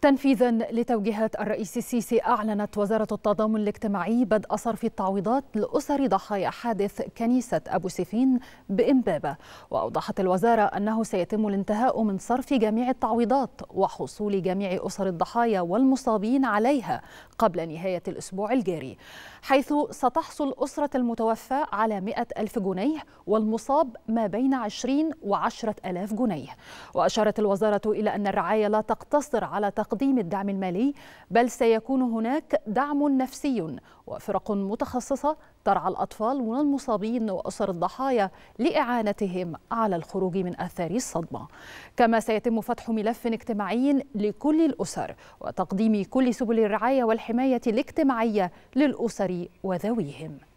تنفيذا لتوجيهات الرئيس السيسي اعلنت وزاره التضامن الاجتماعي بدء صرف التعويضات لاسر ضحايا حادث كنيسه ابو سيفين بامبابه واوضحت الوزاره انه سيتم الانتهاء من صرف جميع التعويضات وحصول جميع اسر الضحايا والمصابين عليها قبل نهايه الاسبوع الجاري حيث ستحصل اسره المتوفى على 100 ألف جنيه والمصاب ما بين 20 و 10 ألاف جنيه وأشارت الوزارة إلى أن الرعاية لا تقتصر على تخ... تقديم الدعم المالي بل سيكون هناك دعم نفسي وفرق متخصصة ترعى الأطفال والمصابين وأسر الضحايا لإعانتهم على الخروج من آثار الصدمة كما سيتم فتح ملف اجتماعي لكل الأسر وتقديم كل سبل الرعاية والحماية الاجتماعية للأسر وذويهم